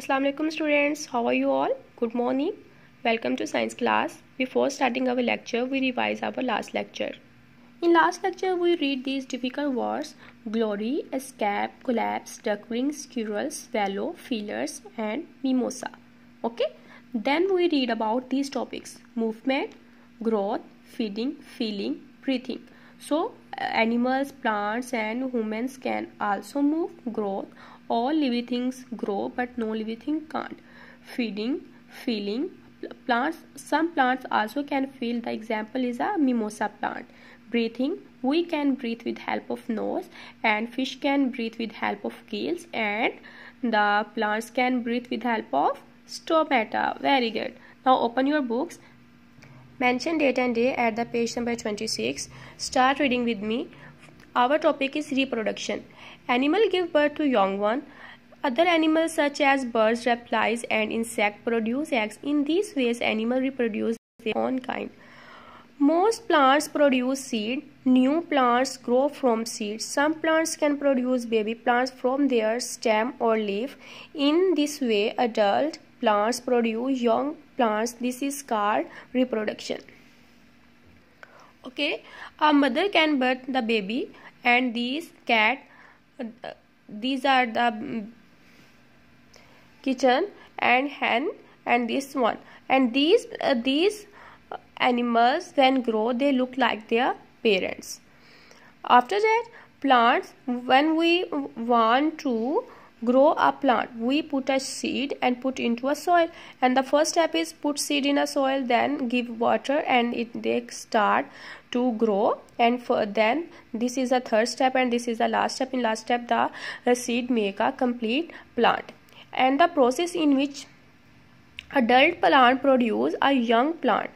Assalamu alaikum students how are you all good morning welcome to science class before starting our lecture we revise our last lecture in last lecture we read these difficult words glory escape collapse duckling squirrel swallow feelers and mimosa okay then we read about these topics movement growth feeding feeling breathing so uh, animals plants and humans can also move growth all living things grow, but no living thing can't. Feeding, feeling, plants. Some plants also can feel. The example is a mimosa plant. Breathing, we can breathe with help of nose, and fish can breathe with help of gills, and the plants can breathe with help of stomata. Very good. Now open your books. Mention date and day at the page number 26. Start reading with me. Our topic is reproduction. Animal give birth to young one. Other animals such as birds, reptiles and insect produce eggs. In these ways animal reproduce their own kind. Most plants produce seed. New plants grow from seeds. Some plants can produce baby plants from their stem or leaf. In this way, adult plants produce young plants. This is called reproduction. Okay, a mother can birth the baby and these cat these are the kitchen and hen and this one and these uh, these animals when grow they look like their parents after that plants when we want to grow a plant we put a seed and put into a soil and the first step is put seed in a soil then give water and it they start to grow and for then this is the third step and this is the last step in last step the, the seed make a complete plant and the process in which adult plant produce a young plant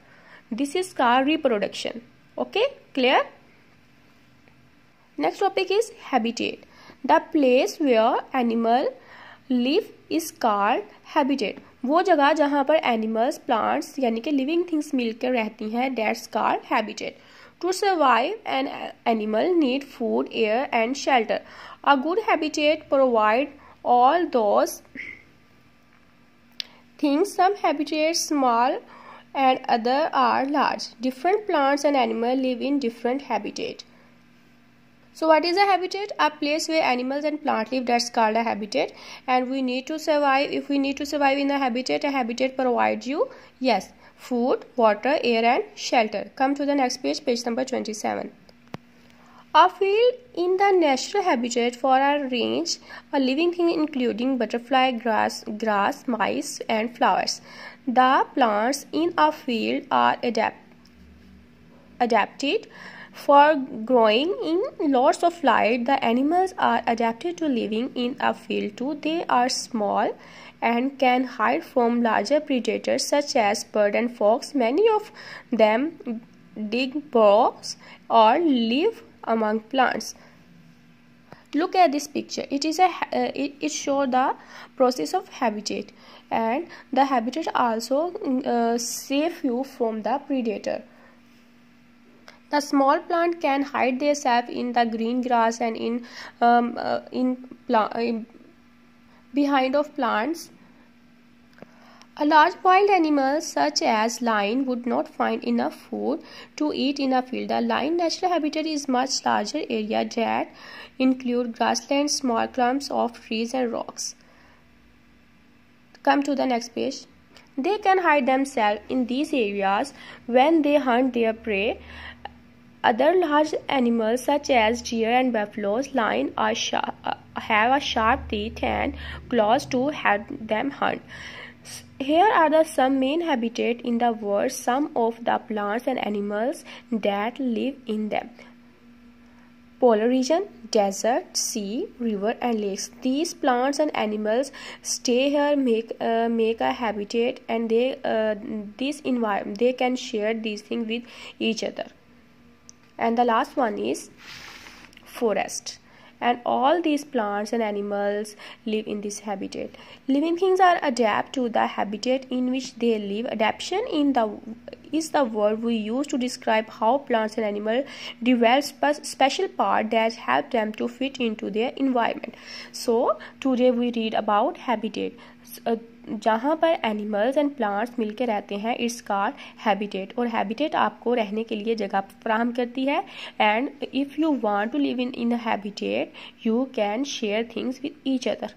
this is called reproduction okay clear next topic is habitat the place where animal live is called habitat. वो जगह जहाँ पर animals, plants यानी कि living things मिलकर रहती हैं that's called habitat. To survive an animal need food, air and shelter. A good habitat provide all those things. Some habitats small and other are large. Different plants and animals live in different habitat. So what is a habitat? A place where animals and plant live that's called a habitat and we need to survive if we need to survive in a habitat a habitat provides you yes food water air and shelter come to the next page page number 27 a field in the natural habitat for a range a living thing including butterfly grass grass mice and flowers the plants in a field are adapt adapted for growing in lots of light, the animals are adapted to living in a field too. They are small and can hide from larger predators such as bird and fox. Many of them dig burrows or live among plants look at this picture it is a uh, it, it show the process of habitat and the habitat also mm, uh, save you from the predator the small plant can hide their sap in the green grass and in um, uh, in, in behind of plants. A large wild animal such as lion would not find enough food to eat in a field. The lion natural habitat is much larger area that include grasslands, small clumps of trees and rocks. Come to the next page. They can hide themselves in these areas when they hunt their prey other large animals such as deer and buffaloes, lion are uh, have a sharp teeth and claws to help them hunt. Here are the some main habitat in the world, some of the plants and animals that live in them. Polar region, desert, sea, river and lakes. These plants and animals stay here, make uh, make a habitat, and they uh, this environment they can share these things with each other and the last one is forest and all these plants and animals live in this habitat living things are adapt to the habitat in which they live adaptation in the is the word we use to describe how plants and animals develop special parts that help them to fit into their environment. So today we read about habitat. Uh, जहाँ पर animals and plants मिलके रहते हैं it's our habitat और habitat आपको रहने के लिए जगह फ्राहम करती है and if you want to live in in habitat you can share things with each other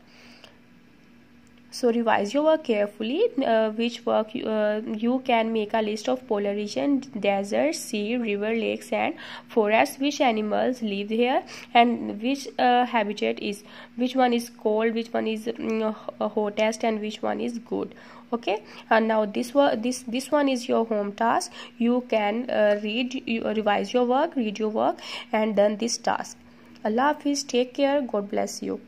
so revise your work carefully uh, which work uh, you can make a list of polar region deserts sea river lakes and forests which animals live here and which uh, habitat is which one is cold which one is um, hottest and which one is good okay and now this one this this one is your home task you can uh, read you, revise your work read your work and then this task allah hafiz take care god bless you